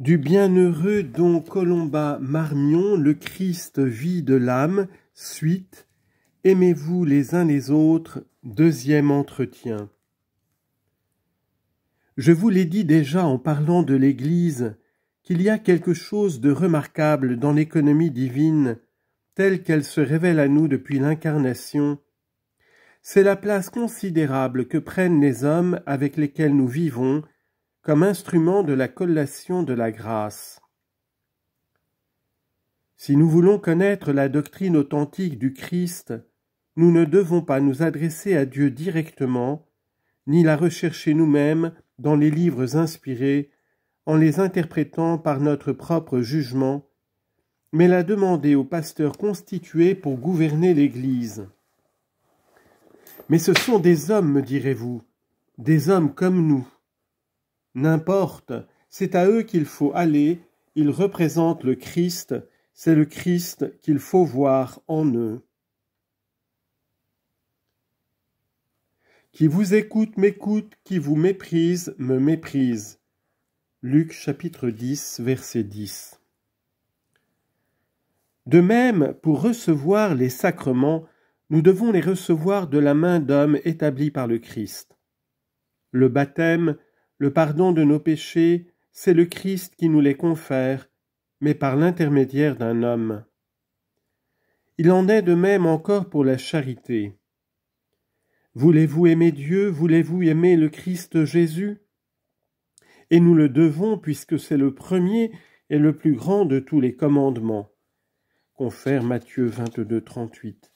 Du bienheureux dont Colomba Marmion, le Christ vit de l'âme, suite, aimez-vous les uns les autres, deuxième entretien. Je vous l'ai dit déjà en parlant de l'Église, qu'il y a quelque chose de remarquable dans l'économie divine, telle qu'elle se révèle à nous depuis l'incarnation. C'est la place considérable que prennent les hommes avec lesquels nous vivons comme instrument de la collation de la grâce. Si nous voulons connaître la doctrine authentique du Christ, nous ne devons pas nous adresser à Dieu directement, ni la rechercher nous-mêmes dans les livres inspirés, en les interprétant par notre propre jugement, mais la demander aux pasteurs constitués pour gouverner l'Église. Mais ce sont des hommes, me direz-vous, des hommes comme nous, N'importe, c'est à eux qu'il faut aller, ils représentent le Christ, c'est le Christ qu'il faut voir en eux. Qui vous écoute m'écoute, qui vous méprise me méprise. Luc chapitre 10, verset 10. De même, pour recevoir les sacrements, nous devons les recevoir de la main d'homme établie par le Christ. Le baptême, le pardon de nos péchés, c'est le Christ qui nous les confère, mais par l'intermédiaire d'un homme. Il en est de même encore pour la charité. Voulez-vous aimer Dieu, voulez-vous aimer le Christ Jésus Et nous le devons puisque c'est le premier et le plus grand de tous les commandements. Confère Matthieu 22, 38.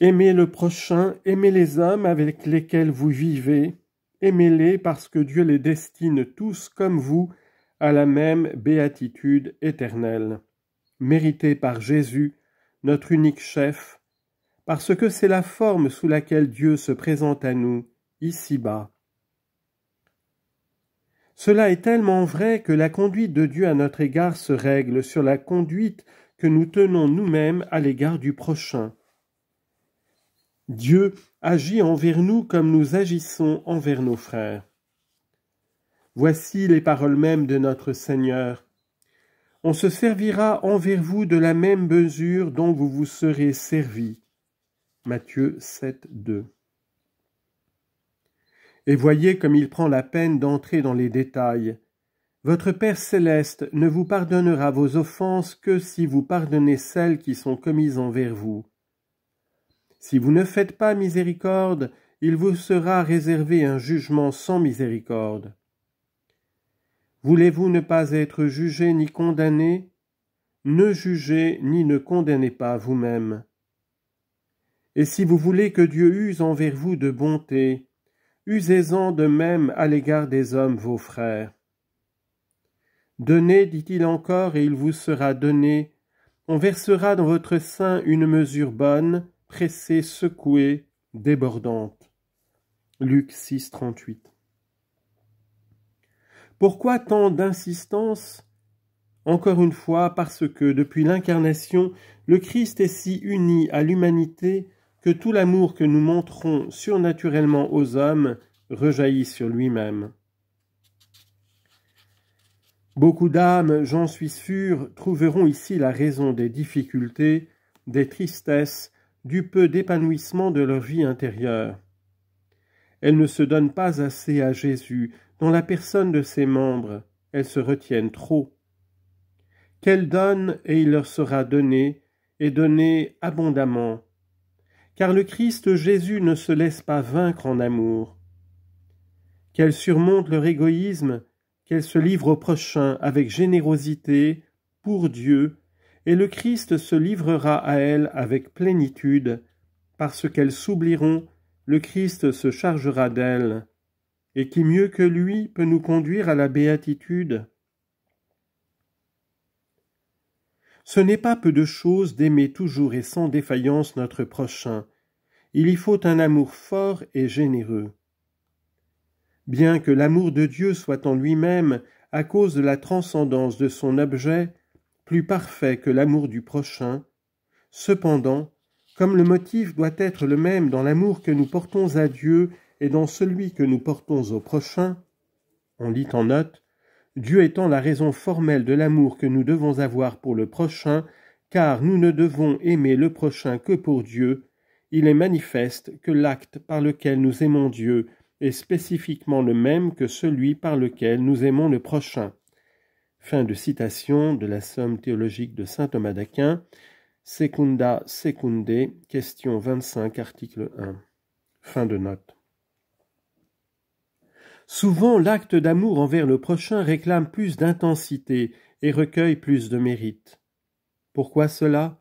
Aimez le prochain, aimez les hommes avec lesquels vous vivez, aimez-les parce que Dieu les destine tous comme vous à la même béatitude éternelle, méritée par Jésus, notre unique chef, parce que c'est la forme sous laquelle Dieu se présente à nous, ici-bas. Cela est tellement vrai que la conduite de Dieu à notre égard se règle sur la conduite que nous tenons nous-mêmes à l'égard du prochain. Dieu agis envers nous comme nous agissons envers nos frères. Voici les paroles mêmes de notre Seigneur. On se servira envers vous de la même mesure dont vous vous serez servi. » Matthieu 7, 2. Et voyez comme il prend la peine d'entrer dans les détails. Votre Père céleste ne vous pardonnera vos offenses que si vous pardonnez celles qui sont commises envers vous. Si vous ne faites pas miséricorde, il vous sera réservé un jugement sans miséricorde. Voulez-vous ne pas être jugé ni condamné Ne jugez ni ne condamnez pas vous-même. Et si vous voulez que Dieu use envers vous de bonté, usez-en de même à l'égard des hommes vos frères. Donnez, dit-il encore, et il vous sera donné. On versera dans votre sein une mesure bonne, pressée, secouée, débordante. Luc 6, 38. Pourquoi tant d'insistance Encore une fois, parce que depuis l'incarnation, le Christ est si uni à l'humanité que tout l'amour que nous montrons surnaturellement aux hommes rejaillit sur lui-même. Beaucoup d'âmes, j'en suis sûr, trouveront ici la raison des difficultés, des tristesses du peu d'épanouissement de leur vie intérieure. Elles ne se donnent pas assez à Jésus dans la personne de ses membres, elles se retiennent trop. Qu'elles donnent et il leur sera donné, et donné abondamment. Car le Christ Jésus ne se laisse pas vaincre en amour. Qu'elles surmontent leur égoïsme, qu'elles se livrent au prochain avec générosité, pour Dieu, et le Christ se livrera à elles avec plénitude, parce qu'elles s'oublieront, le Christ se chargera d'elles. Et qui mieux que lui peut nous conduire à la béatitude Ce n'est pas peu de chose d'aimer toujours et sans défaillance notre prochain. Il y faut un amour fort et généreux. Bien que l'amour de Dieu soit en lui-même, à cause de la transcendance de son objet, plus parfait que l'amour du prochain, cependant, comme le motif doit être le même dans l'amour que nous portons à Dieu et dans celui que nous portons au prochain, on lit en note Dieu étant la raison formelle de l'amour que nous devons avoir pour le prochain, car nous ne devons aimer le prochain que pour Dieu, il est manifeste que l'acte par lequel nous aimons Dieu est spécifiquement le même que celui par lequel nous aimons le prochain. Fin de citation de la somme théologique de saint Thomas d'Aquin, Secunda Secunde, question 25, article 1. Fin de note. Souvent, l'acte d'amour envers le prochain réclame plus d'intensité et recueille plus de mérite. Pourquoi cela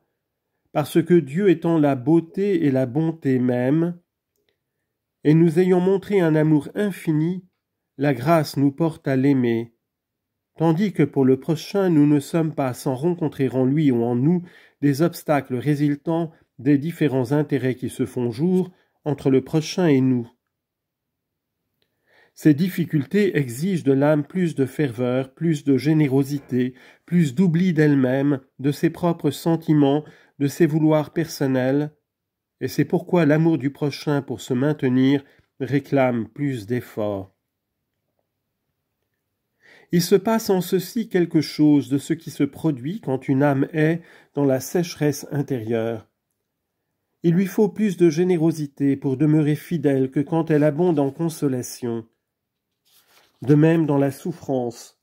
Parce que Dieu étant la beauté et la bonté même, et nous ayant montré un amour infini, la grâce nous porte à l'aimer tandis que pour le prochain nous ne sommes pas sans rencontrer en lui ou en nous des obstacles résultant des différents intérêts qui se font jour entre le prochain et nous. Ces difficultés exigent de l'âme plus de ferveur, plus de générosité, plus d'oubli d'elle-même, de ses propres sentiments, de ses vouloirs personnels, et c'est pourquoi l'amour du prochain pour se maintenir réclame plus d'efforts. Il se passe en ceci quelque chose de ce qui se produit quand une âme est dans la sécheresse intérieure. Il lui faut plus de générosité pour demeurer fidèle que quand elle abonde en consolation. De même dans la souffrance.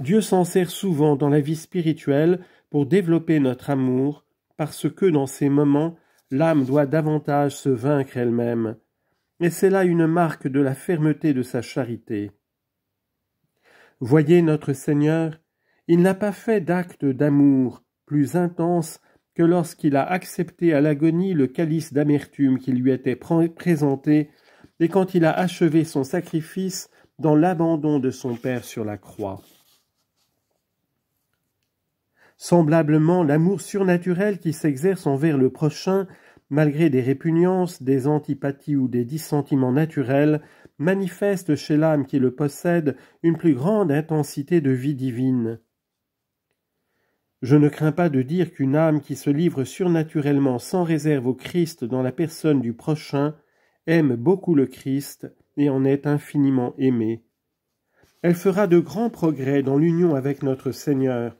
Dieu s'en sert souvent dans la vie spirituelle pour développer notre amour, parce que dans ces moments, l'âme doit davantage se vaincre elle-même. Et c'est là une marque de la fermeté de sa charité. Voyez notre Seigneur, il n'a pas fait d'acte d'amour plus intense que lorsqu'il a accepté à l'agonie le calice d'amertume qui lui était présenté, et quand il a achevé son sacrifice dans l'abandon de son Père sur la croix. Semblablement, l'amour surnaturel qui s'exerce envers le prochain, malgré des répugnances, des antipathies ou des dissentiments naturels, manifeste chez l'âme qui le possède une plus grande intensité de vie divine. Je ne crains pas de dire qu'une âme qui se livre surnaturellement sans réserve au Christ dans la personne du prochain aime beaucoup le Christ et en est infiniment aimée. Elle fera de grands progrès dans l'union avec notre Seigneur,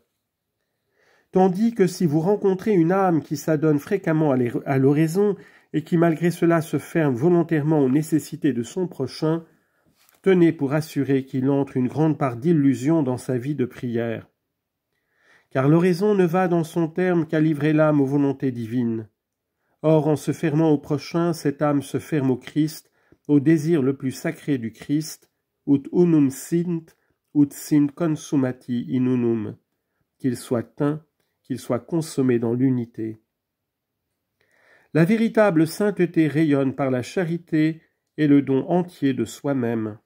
Tandis que si vous rencontrez une âme qui s'adonne fréquemment à l'oraison et qui malgré cela se ferme volontairement aux nécessités de son prochain, tenez pour assurer qu'il entre une grande part d'illusion dans sa vie de prière. Car l'oraison ne va dans son terme qu'à livrer l'âme aux volontés divines. Or, en se fermant au prochain, cette âme se ferme au Christ, au désir le plus sacré du Christ, ut unum sint, ut sint consumati in unum, qu'il soit teint, qu'il soit consommé dans l'unité. La véritable sainteté rayonne par la charité et le don entier de soi-même.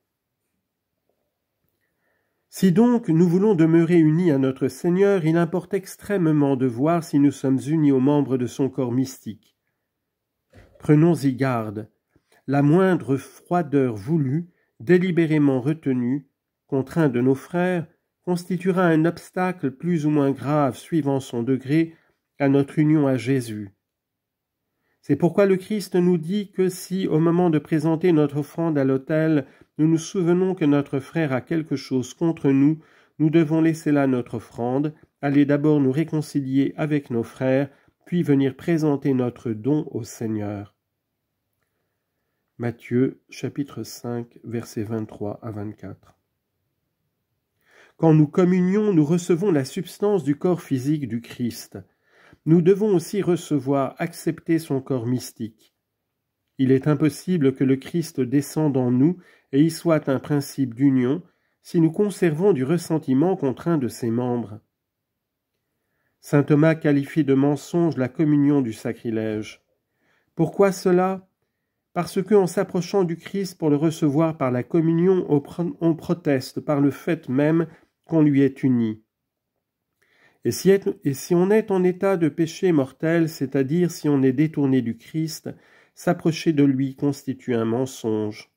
Si donc nous voulons demeurer unis à notre Seigneur, il importe extrêmement de voir si nous sommes unis aux membres de son corps mystique. Prenons-y garde. La moindre froideur voulue, délibérément retenue, contre de nos frères, constituera un obstacle plus ou moins grave suivant son degré à notre union à Jésus. C'est pourquoi le Christ nous dit que si, au moment de présenter notre offrande à l'autel, nous nous souvenons que notre frère a quelque chose contre nous, nous devons laisser là notre offrande, aller d'abord nous réconcilier avec nos frères, puis venir présenter notre don au Seigneur. Matthieu chapitre 5 versets 23 à 24 quand nous communions, nous recevons la substance du corps physique du Christ. Nous devons aussi recevoir, accepter son corps mystique. Il est impossible que le Christ descende en nous et y soit un principe d'union si nous conservons du ressentiment contre un de ses membres. Saint Thomas qualifie de mensonge la communion du sacrilège. Pourquoi cela Parce que, en s'approchant du Christ pour le recevoir par la communion, on proteste par le fait même qu'on lui est uni. Et si, et si on est en état de péché mortel, c'est-à-dire si on est détourné du Christ, s'approcher de lui constitue un mensonge.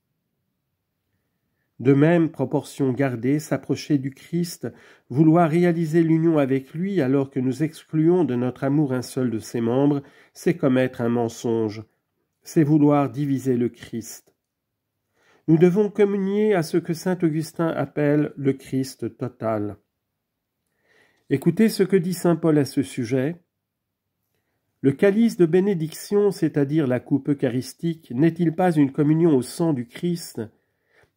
De même, proportion gardée, s'approcher du Christ, vouloir réaliser l'union avec lui alors que nous excluons de notre amour un seul de ses membres, c'est commettre un mensonge, c'est vouloir diviser le Christ nous devons communier à ce que saint Augustin appelle le Christ total. Écoutez ce que dit saint Paul à ce sujet. Le calice de bénédiction, c'est-à-dire la coupe eucharistique, n'est-il pas une communion au sang du Christ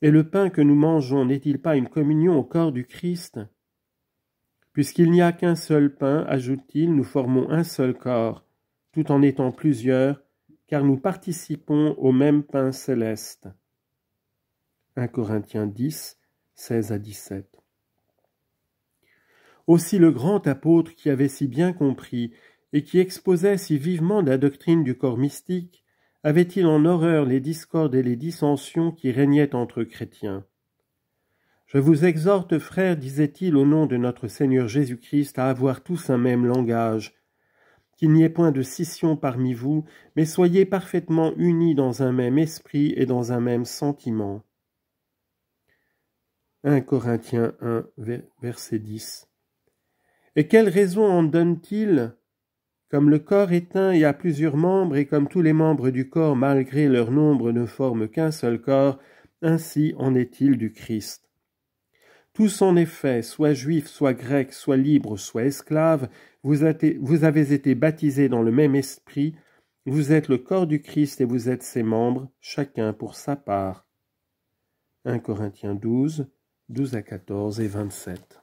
Et le pain que nous mangeons n'est-il pas une communion au corps du Christ Puisqu'il n'y a qu'un seul pain, ajoute-t-il, nous formons un seul corps, tout en étant plusieurs, car nous participons au même pain céleste. 1 Corinthiens 10, 16 à 17. Aussi le grand apôtre qui avait si bien compris et qui exposait si vivement la doctrine du corps mystique, avait-il en horreur les discordes et les dissensions qui régnaient entre chrétiens. Je vous exhorte, frères, disait-il au nom de notre Seigneur Jésus-Christ, à avoir tous un même langage, qu'il n'y ait point de scission parmi vous, mais soyez parfaitement unis dans un même esprit et dans un même sentiment. 1 Corinthiens 1, verset 10. Et quelle raison en donne-t-il Comme le corps est un et a plusieurs membres, et comme tous les membres du corps, malgré leur nombre, ne forment qu'un seul corps, ainsi en est-il du Christ. Tous en effet, soit juifs, soit grecs, soit libres, soit esclaves, vous, avez été baptisés dans le même esprit, vous êtes le corps du Christ et vous êtes ses membres, chacun pour sa part. 1 Corinthiens 12, 12 à 14 et 27.